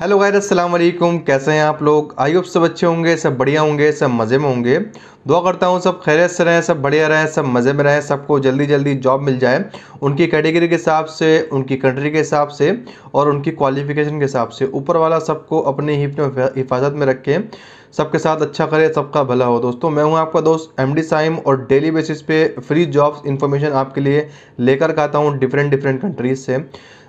Hello गायर असलम कैसे हैं आप लोग आई होप सब अच्छे होंगे सब बढ़िया होंगे सब मज़े में होंगे दुआ करता हूँ सब खैरियत से रहें सब बढ़िया रहें सब मज़े में रहें सबको जल्दी जल्दी जॉब मिल जाए उनकी कैटेगरी के हिसाब से उनकी कंट्री के हिसाब से और उनकी क्वालिफ़िकेशन के हिसाब से ऊपर वाला सबको अपनी हिफाजत में रखें सबके साथ अच्छा करें सबका भला हो दोस्तों मैं हूँ आपका दोस्त एम डी साइम और डेली बेसिस पे फ्री जॉब इन्फॉर्मेशन आपके लिए लेकर आता हूँ डिफरेंट डिफरेंट कंट्रीज़ से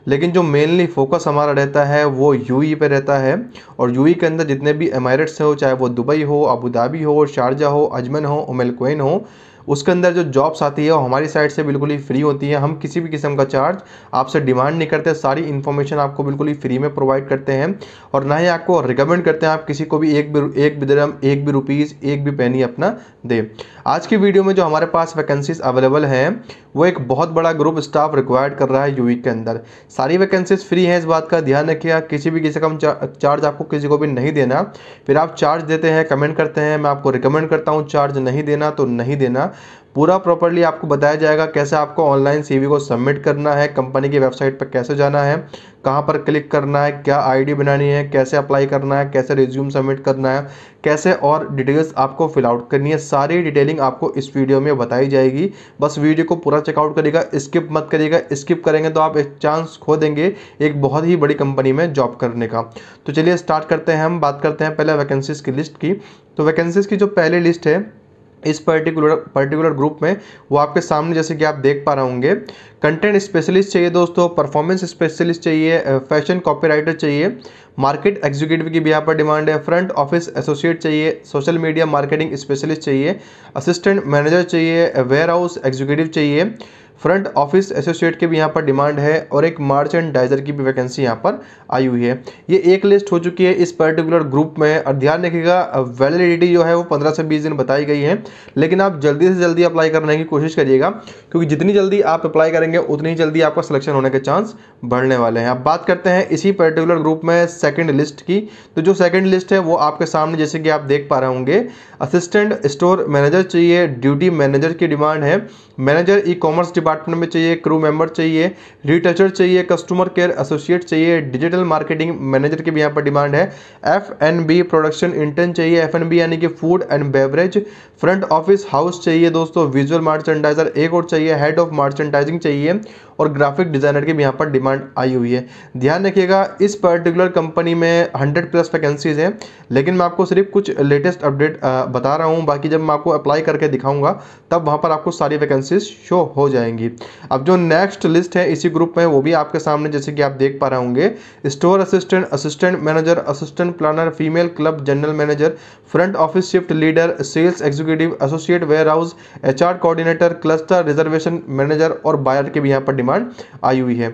लेकिन जो मेनली फोकस हमारा रहता है वो यूई e पे रहता है और यूई e के अंदर जितने भी एमारेट्स हो चाहे वो दुबई हो अबू धाबी हो शारजा हो अजमन हो उमेलकोन umm हो उसके अंदर जो जॉब्स आती है वो हमारी साइड से बिल्कुल ही फ्री होती है हम किसी भी किस्म का चार्ज आपसे डिमांड नहीं करते सारी इन्फॉर्मेशन आपको बिल्कुल ही फ्री में प्रोवाइड करते हैं और ना ही आपको रिकमेंड करते हैं आप किसी को भी एक भी एक भी दरम एक भी रुपीज़ एक भी पैनी अपना दें आज की वीडियो में जो हमारे पास वैकेंसीज अवेलेबल हैं वो एक बहुत बड़ा ग्रुप स्टाफ रिक्वायर्ड कर रहा है यूवी e के अंदर सारी वैकेंसीज फ्री हैं इस बात का ध्यान रखिएगा किसी भी किसी का चार्ज आपको किसी को भी नहीं देना फिर आप चार्ज देते हैं कमेंट करते हैं मैं आपको रिकमेंड करता हूँ चार्ज नहीं देना तो नहीं देना पूरा प्रॉपरली आपको बताया जाएगा कैसे आपको ऑनलाइन सीवी को सबमिट करना है कंपनी की वेबसाइट पर कैसे जाना है कहाँ पर क्लिक करना है क्या आईडी बनानी है कैसे अप्लाई करना है कैसे रिज्यूम सबमिट करना है कैसे और डिटेल्स आपको फिलआउट करनी है सारी डिटेलिंग आपको इस वीडियो में बताई जाएगी बस वीडियो को पूरा चेकआउट करेगा स्किप मत करेगा स्किप करेंगे तो आप एक चांस खो देंगे एक बहुत ही बड़ी कंपनी में जॉब करने का तो चलिए स्टार्ट करते हैं हम बात करते हैं पहले वैकेंसीज़ की लिस्ट की तो वैकेंसीज़ की जो पहली लिस्ट है इस पर्टिकुलर पर्टिकुलर ग्रुप में वो आपके सामने जैसे कि आप देख पा रहे होंगे कंटेंट स्पेशलिस्ट चाहिए दोस्तों परफॉर्मेंस स्पेशलिस्ट चाहिए फैशन कॉपीराइटर चाहिए मार्केट एग्जीक्यूटिव की भी यहाँ पर डिमांड है फ्रंट ऑफिस एसोसिएट चाहिए सोशल मीडिया मार्केटिंग स्पेशलिस्ट चाहिए असिस्टेंट मैनेजर चाहिए वेयर हाउस एग्जीक्यूटिव चाहिए फ्रंट ऑफिस एसोसिएट की भी यहाँ पर डिमांड है और एक मार्चेंडाइजर की भी वैकेंसी यहाँ पर आई हुई है ये एक लिस्ट हो चुकी है इस पर्टिकुलर ग्रुप में और ध्यान रखिएगा वैलिडिटी जो है वो पंद्रह से बीस दिन बताई गई है लेकिन आप जल्दी से जल्दी अप्लाई करने की कोशिश करिएगा क्योंकि जितनी जल्दी आप अप्लाई करेंगे उतनी ही जल्दी आपका सिलेक्शन होने के चांस बढ़ने वाले हैं अब बात करते हैं इसी पर्टिकुलर ग्रुप में सेकेंड लिस्ट की तो जो सेकेंड लिस्ट है वो आपके सामने जैसे कि आप देख पा रहे होंगे असिस्टेंट स्टोर मैनेजर चाहिए ड्यूटी मैनेजर की डिमांड है मैनेजर ई कॉमर्स डिपार्टमेंट में चाहिए क्रू मेंबर चाहिए रिटचर चाहिए कस्टमर केयर एसोसिएट चाहिए डिजिटल मार्केटिंग मैनेजर की भी यहाँ पर डिमांड है F N B production intern चाहिए एफ एन बी यानी कि food and beverage front office house चाहिए दोस्तों विजुअल मार्चेंडाइजर एक और चाहिए हेड ऑफ मार्चेंडाइजिंग चाहिए और ग्राफिक डिजाइनर की भी यहाँ पर डिमांड आई हुई है ध्यान रखिएगा इस पर्टिकुलर कंपनी में हंड्रेड प्लस वैकेंसीज हैं लेकिन मैं आपको सिर्फ कुछ लेटेस्ट अपडेट बता रहा हूँ बाकी जब मैं आपको अप्लाई करके दिखाऊंगा तब वहाँ पर आपको सारी वैकेंसीज शो हो जाएंगी जाएंगी अब जो नेक्स्ट लिस्ट है इसी ग्रुप में वो भी आपके सामने जैसे कि आप देख पा रहे होंगे store assistant assistant manager assistant planner female club general manager front office shift leader sales executive associate warehouse H coordinator cluster reservation manager और बायर के भी यहाँ पर डिमांड आई हुई है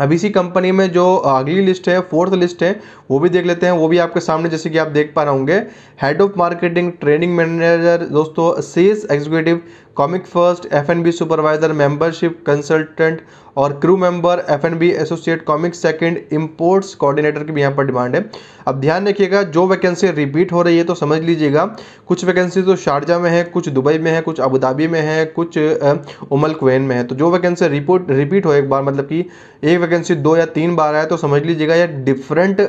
अब इसी कंपनी में जो अगली लिस्ट है फोर्थ लिस्ट है वो भी देख लेते हैं वो भी आपके सामने जैसे कि आप देख पा रहे होंगे head of marketing training manager दोस्तों sales executive commis first F N B supervisor membership consultant और crew member F N B associate commis second imports coordinator की भी यहाँ पर डिमांड है अब ध्यान रखिएगा जो वैकेंसी रिपीट हो रही है तो समझ लीजिएगा कुछ वैकेंसी तो शारजा में है कुछ दुबई में है कुछ अबूधाबी में है कुछ उमल क्वेन में है तो जो वैकेंसी रिपोर्ट रिपीट हो एक बार मतलब कि एक वैकेंसी दो या तीन बार आए तो समझ लीजिएगा यह डिफरेंट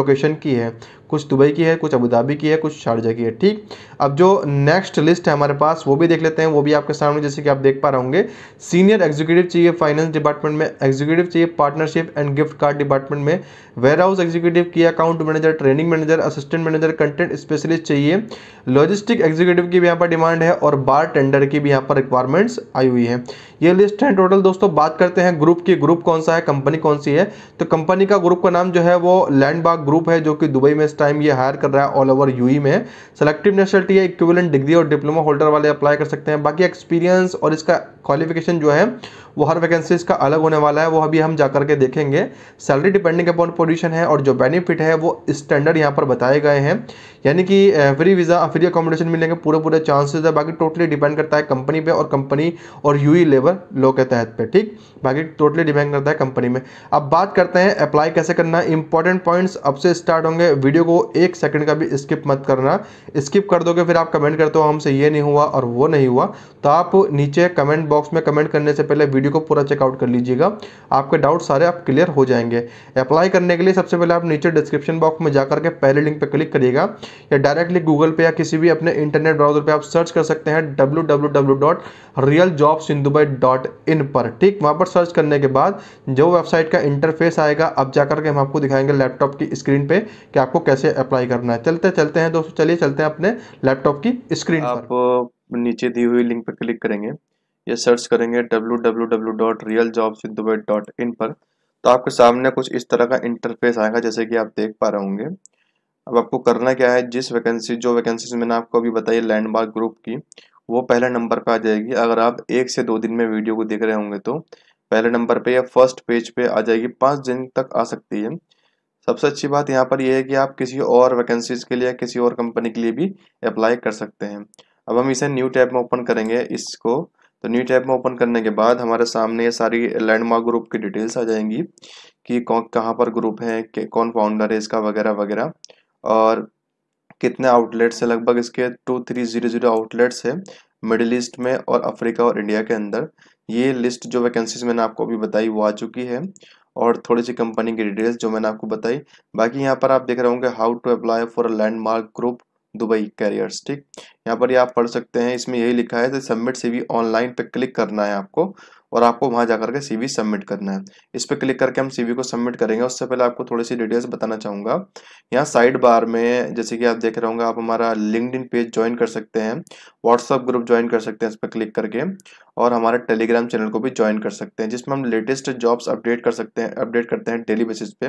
लोकेशन की है कुछ दुबई की है कुछ अबूधाबी की है कुछ शारजा की है ठीक अब जो नेक्स्ट लिस्ट है हमारे पास वो भी देख लेते हैं वो भी आपके सामने जैसे कि आप देख पा रहे होंगे सीनियर एग्जीक्यूटिव चाहिए फाइनेंस डिपार्टमेंट में एग्जीक्यूटिव चाहिए partnership and gift card department में वेयर हाउस एग्जीक्यूटिव की account manager training manager assistant manager content specialist चाहिए लॉजिस्टिक एग्जीक्यूटिव की भी यहाँ पर डिमांड है और बार टेंडर की भी यहाँ पर रिक्वायरमेंट्स आई हुई है ये लिस्ट है टोटल दोस्तों बात करते हैं ग्रुप की ग्रुप कौन सा है कंपनी कौन सी है तो कंपनी का ग्रुप का नाम जो है वो लैंडमार्क ग्रुप है जो कि दुबई में टाइम ये हायर कर रहा है ऑल ओवर यूई में सेलेक्टिव नेशनलिटी है इक्विवेलेंट डिग्री और डिप्लोमा होल्डर वाले अप्लाई कर सकते हैं बाकी एक्सपीरियंस और इसका क्वालिफिकेशन जो है वो हर वैकेंसीज का अलग होने वाला है वो अभी हम जा करके देखेंगे सैलरी डिपेंडिंग अपॉन पोजीशन है और जो बेनिफिट है वो स्टैंडर्ड यहाँ पर बताए गए हैं यानी कि फ्री वीज़ा फ्री अकोमोडेशन मिलेंगे पूरे पूरे चांसेस है बाकी टोटली डिपेंड करता है कंपनी पे और कंपनी और यूई लेबर लो के तहत पे ठीक बाकी टोटली डिपेंड करता है कंपनी में अब बात करते हैं अप्लाई कैसे करना है इंपॉर्टेंट पॉइंट्स अब से स्टार्ट होंगे वीडियो को एक सेकंड का भी स्किप मत करना स्किप कर दोगे फिर आप कमेंट करते हो हमसे ये नहीं हुआ और वो नहीं हुआ तो आप नीचे कमेंट बॉक्स में कमेंट करने से पहले वीडियो को पूरा चेकआउट कर लीजिएगा आपके डाउट सारे आप क्लियर हो जाएंगे अप्लाई करने के लिए सबसे पहले आप नीचे डिस्क्रिप्शन बॉक्स में जाकर के पहले लिंक पर क्लिक करिएगा या डायरेक्टली गूगल पे या किसी भी अपने इंटरनेट ब्राउजर पर आप सर्च कर सकते हैं डब्ल्यू पर ठीक वहां पर सर्च करने के बाद जो वेबसाइट का इंटरफेस आएगा अब जाकर के हम आपको दिखाएंगे लैपटॉप की स्क्रीन पे कि आपको कैसे अप्लाई करना है चलते चलते हैं दोस्तों चलिए चलते हैं अपने लैपटॉप की स्क्रीन आप पर। नीचे दी हुई लिंक पर क्लिक करेंगे या सर्च करेंगे डब्ल्यू पर तो आपके सामने कुछ इस तरह का इंटरफेस आएगा जैसे कि आप देख पा रहे होंगे अब आपको करना क्या है जिस वैकेंसी जो वैकेंसी मैंने आपको अभी बताई लैंडमार्क ग्रुप की वो पहले नंबर पर आ जाएगी अगर आप एक से दो दिन में वीडियो को देख रहे होंगे तो पहले नंबर पे या फर्स्ट पेज पे आ जाएगी पाँच दिन तक आ सकती है सबसे अच्छी बात यहाँ पर यह है कि आप किसी और वैकेंसीज के लिए किसी और कंपनी के लिए भी अप्लाई कर सकते हैं अब हम इसे न्यू टैब में ओपन करेंगे इसको तो न्यू टैब में ओपन करने के बाद हमारे सामने ये सारी लैंडमार्क ग्रुप की डिटेल्स आ जाएंगी कि कौन कहाँ पर ग्रुप है कौन फाउंडर है इसका वगैरह वगैरह और कितने आउटलेट्स है लगभग इसके two three zero zero outlets है मिडिल ईस्ट में और अफ्रीका और इंडिया के अंदर ये लिस्ट जो वैकेंसीज मैंने आपको अभी बताई वो आ चुकी है और थोड़ी सी कंपनी की डिटेल्स जो मैंने आपको बताई बाकी यहाँ पर आप देख रहे होंगे how to apply for a landmark group Dubai careers ठीक यहाँ पर ये आप पढ़ सकते हैं इसमें यही लिखा है सबमिट से भी ऑनलाइन पे क्लिक करना है आपको और आपको वहाँ जा करके सी सबमिट करना है इस पर क्लिक करके हम सी को सबमिट करेंगे उससे पहले आपको थोड़ी सी डिटेल्स बताना चाहूँगा यहाँ साइड बार में जैसे कि आप देख रहे होंगे आप हमारा लिंकड पेज ज्वाइन कर सकते हैं व्हाट्सअप ग्रुप ज्वाइन कर सकते हैं इस पर क्लिक करके और हमारे टेलीग्राम चैनल को भी ज्वाइन कर सकते हैं जिसमें हम लेटेस्ट जॉब्स अपडेट कर सकते हैं अपडेट करते हैं डेली बेसिस पे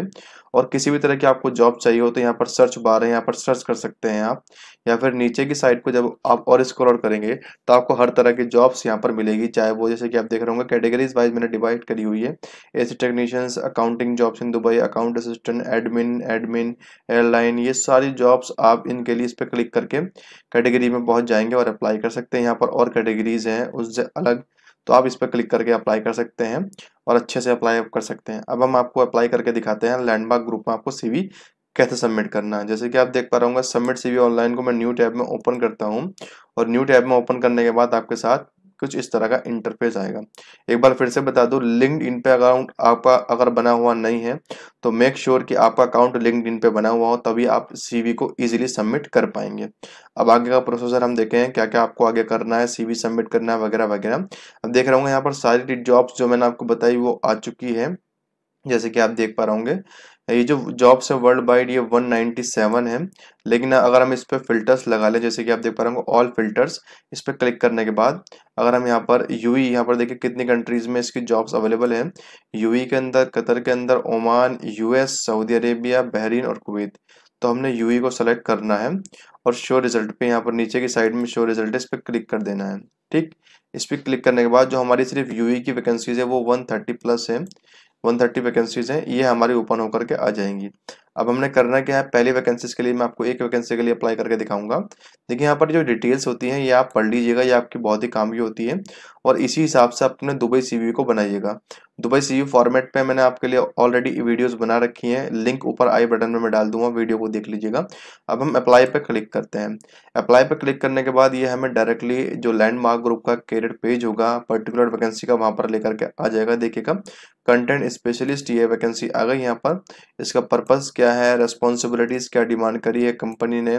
और किसी भी तरह की आपको जॉब चाहिए हो तो यहाँ पर सर्च बार है यहाँ पर सर्च कर सकते हैं आप या फिर नीचे की साइड को जब आप और स्क्रॉल करेंगे तो आपको हर तरह की जॉब्स यहाँ पर मिलेगी चाहे वो जैसे कि आप देख रहे होंगे कैटेगरीज वाइज मैंने डिवाइड करी हुई है AC technicians accounting jobs in Dubai account assistant admin admin airline ये सारी जॉब्स आप इनके लिए इस पर क्लिक करके कैटेगरी में पहुंच जाएंगे और अप्लाई कर सकते हैं यहाँ पर और कैटेगरीज हैं उससे अलग तो आप इस पर क्लिक करके अप्लाई कर सकते हैं और अच्छे से अप्लाई कर सकते हैं अब हम आपको अप्लाई करके दिखाते हैं लैंडमार्क ग्रुप में आपको सीवी कैसे सबमिट करना है जैसे कि आप देख पा रहे होंगे सबमिट सीवी ऑनलाइन को मैं न्यू टैब में ओपन करता हूँ और न्यू टैब में ओपन करने के बाद आपके साथ कुछ इस तरह का इंटरफेस आएगा एक बार फिर से बता दूं लिंक्ड इन पे अकाउंट आपका अगर बना हुआ नहीं है तो मेक श्योर sure कि आपका अकाउंट लिंक्ड इन पे बना हुआ हो तभी आप सीवी को इजीली सबमिट कर पाएंगे अब आगे का प्रोसेसर हम देखें क्या क्या आपको आगे करना है सीवी सबमिट करना है वगैरह वगैरह अब देख रहा हूँ यहाँ पर सारी जॉब्स जो मैंने आपको बताई वो आ चुकी है जैसे कि आप देख पा रहे होंगे ये जो जॉब्स है वर्ल्ड वाइड ये 197 है लेकिन अगर हम इस पर फिल्टर्स लगा लें जैसे कि आप देख पा रहे होंगे ऑल फिल्टर्स इस पर क्लिक करने के बाद अगर हम यहाँ पर यू ई e, यहाँ पर देखिए कितनी कंट्रीज़ में इसकी जॉब्स अवेलेबल हैं यू e के अंदर कतर के अंदर Oman US Saudi Arabia Bahrain और कुवैत तो हमने यू e को सेलेक्ट करना है और शो रिजल्ट पे यहाँ पर नीचे की साइड में शो रिजल्ट इस पर क्लिक कर देना है ठीक इस पर क्लिक करने के बाद जो हमारी सिर्फ यू की वैकेंसीज है वो वन प्लस है 130 वैकेंसीज हैं ये हमारी ओपन होकर के आ जाएंगी अब हमने करना क्या है पहली वैकेंसीज के लिए मैं आपको एक वैकेंसी के लिए अप्लाई करके दिखाऊंगा देखिए यहाँ पर जो डिटेल्स होती हैं ये आप पढ़ लीजिएगा ये आपकी बहुत ही काम की होती है और इसी हिसाब से अपने दुबई सीवी को बनाइएगा दुबई सीवी फॉर्मेट पे मैंने आपके लिए ऑलरेडी वीडियोस बना रखी हैं लिंक ऊपर आई बटन में मैं डाल दूंगा वीडियो को देख लीजिएगा अब हम अप्लाई पे क्लिक करते हैं अप्लाई पे क्लिक करने के बाद ये हमें डायरेक्टली जो लैंडमार्क ग्रुप का कैरियर पेज होगा पर्टिकुलर वैकेंसी का वहाँ पर लेकर के आ जाएगा देखिएगा कंटेंट स्पेशलिस्ट ये वैकेंसी आ गई यहाँ पर इसका पर्पज़ क्या क्या है रेस्पॉन्सिबिलिटीज़ क्या डिमांड करी है कंपनी ने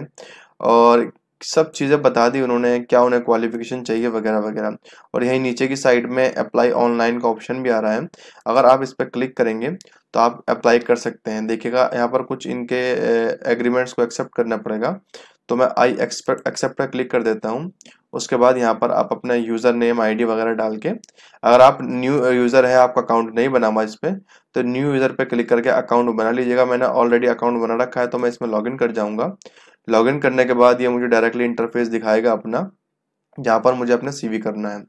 और सब चीज़ें बता दी उन्होंने क्या उन्हें क्वालिफिकेशन चाहिए वगैरह वगैरह और यही नीचे की साइड में अप्लाई ऑनलाइन का ऑप्शन भी आ रहा है अगर आप इस पर क्लिक करेंगे तो आप अप्लाई कर सकते हैं देखिएगा यहाँ पर कुछ इनके एग्रीमेंट्स को एक्सेप्ट करना पड़ेगा तो मैं आई एक्सेप्ट एक्सेप्ट क्लिक कर देता हूँ उसके बाद यहाँ पर आप अपना यूज़र नेम आईडी वगैरह डाल के अगर आप न्यू यूज़र है आपका अकाउंट नहीं बना हुआ इस पर तो न्यू यूज़र पे क्लिक करके अकाउंट बना लीजिएगा मैंने ऑलरेडी अकाउंट बना रखा है तो मैं इसमें लॉगिन कर जाऊंगा लॉगिन करने के बाद ये मुझे डायरेक्टली इंटरफेस दिखाएगा अपना जहाँ पर मुझे अपने सीवी करना है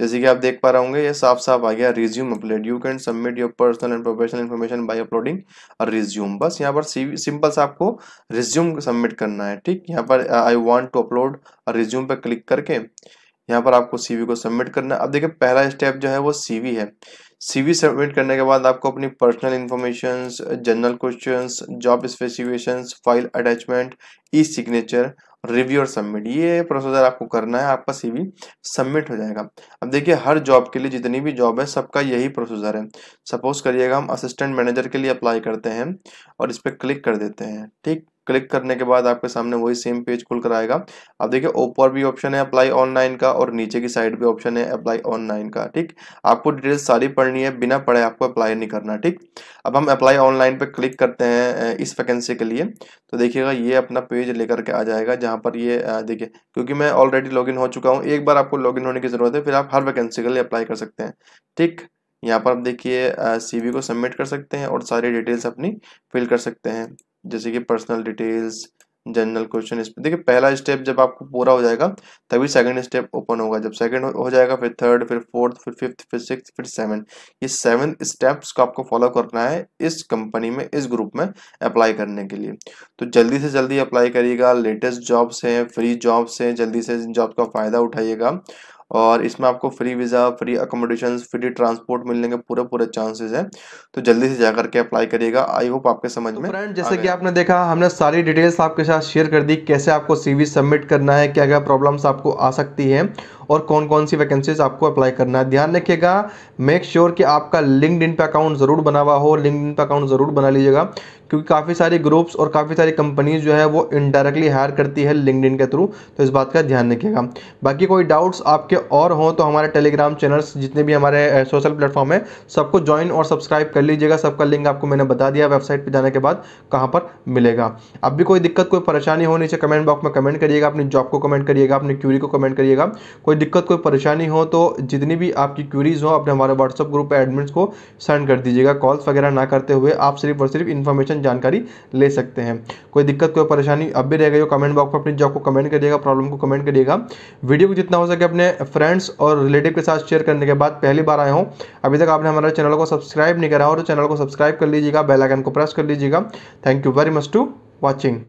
जैसे कि आप देख पा रहे होंगे ये साफ साफ आ गया resume upload you can submit your personal and professional information by uploading your resume बस यहाँ पर सीवी सिंपल सा आपको रिज्यूम सबमिट करना है ठीक यहाँ पर I want to upload your resume पर क्लिक करके यहाँ पर आपको सीवी को सबमिट करना है अब देखिए पहला स्टेप जो है वो सीवी है सीवी सबमिट करने के बाद आपको अपनी personal information general question job specifications file attachment e signature review और सबमिट ये प्रोसीजर आपको करना है आपका सीवी सबमिट हो जाएगा अब देखिए हर जॉब के लिए जितनी भी जॉब है सबका यही प्रोसीजर है सपोज करिएगा हम असिस्टेंट मैनेजर के लिए अप्लाई करते हैं और इस पर क्लिक कर देते हैं ठीक क्लिक करने के बाद आपके सामने वही सेम पेज खुल कर आएगा अब देखिए ऊपर भी ऑप्शन है अप्लाई ऑनलाइन का और नीचे की साइड भी ऑप्शन है अप्लाई ऑनलाइन का ठीक आपको डिटेल्स सारी पढ़नी है बिना पढ़े आपको अप्लाई नहीं करना ठीक अब हम अप्लाई ऑनलाइन पर क्लिक करते हैं इस वैकेंसी के लिए तो देखिएगा ये अपना पेज लेकर के आ जाएगा जहाँ पर ये देखिए क्योंकि मैं ऑलरेडी लॉगिन हो चुका हूँ एक बार आपको लॉगिन होने की ज़रूरत है फिर आप हर वैकेंसी के लिए अप्लाई कर सकते हैं ठीक यहाँ पर आप देखिए सीवी को सबमिट कर सकते हैं और सारी डिटेल्स अपनी फिल कर सकते हैं जैसे कि पर्सनल डिटेल्स जनरल क्वेश्चन इस देखिए पहला स्टेप जब आपको पूरा हो जाएगा तभी सेकंड स्टेप ओपन होगा जब सेकंड हो जाएगा फिर थर्ड फिर फोर्थ फिर फिफ्थ फिर सिक्स फिर सेवन ये सेवन स्टेप्स को आपको फॉलो करना है इस कंपनी में इस ग्रुप में अप्लाई करने के लिए तो जल्दी से जल्दी अप्लाई करिएगा लेटेस्ट जॉब्स हैं फ्री जॉब्स हैं जल्दी से जॉब का फ़ायदा उठाइएगा और इसमें आपको free visa free accommodation free transport मिलने के पूरे पूरे चांसेस हैं तो जल्दी से जा करके अप्लाई करिएगा आई होप आपके समझ तो में फ्रेंड जैसे कि आपने देखा हमने सारी डिटेल्स आपके साथ शेयर कर दी कैसे आपको सीवी सबमिट करना है क्या क्या प्रॉब्लम्स आपको आ सकती है और कौन कौन सी वैकेंसीज आपको अप्लाई करना है ध्यान रखिएगा मेक श्योर कि आपका लिंकड इन पे अकाउंट ज़रूर बना हुआ हो लिंकड इन पे अकाउंट ज़रूर बना लीजिएगा क्योंकि काफ़ी सारे ग्रुप्स और काफ़ी सारी कंपनीज जो है वो इनडायरेक्टली हायर करती है लिंकड के थ्रू तो इस बात का ध्यान रखिएगा बाकी कोई डाउट्स आपके और हों तो हमारे टेलीग्राम चैनल्स जितने भी हमारे सोशल प्लेटफॉर्म है सबको ज्वाइन और सब्सक्राइब कर लीजिएगा सबका लिंक आपको मैंने बता दिया वेबसाइट पर जाने के बाद कहाँ पर मिलेगा अब भी कोई दिक्कत कोई परेशानी हो नीचे कमेंट बॉक्स में कमेंट करिएगा अपनी जॉब को कमेंट करिएगा अपनी क्यूरी को कमेंट करिएगा कोई दिक्कत कोई परेशानी हो तो जितनी भी आपकी क्यूरीज हो अपने हमारे व्हाट्सअप ग्रुप पर एडमिट्स को सेंड कर दीजिएगा कॉल्स वगैरह ना करते हुए आप सिर्फ और सिर्फ इन्फॉर्मेशन सफिशेंट जानकारी ले सकते हैं कोई दिक्कत कोई परेशानी अब भी रह गई हो कमेंट बॉक्स पर अपनी जॉब को कमेंट करिएगा प्रॉब्लम को कमेंट करिएगा वीडियो को जितना हो सके अपने फ्रेंड्स और रिलेटिव के साथ शेयर करने के बाद पहली बार आए हो अभी तक आपने हमारे चैनल को सब्सक्राइब नहीं करा हो तो चैनल को सब्सक्राइब कर लीजिएगा बेलाइकन को प्रेस कर लीजिएगा thank you very much to watching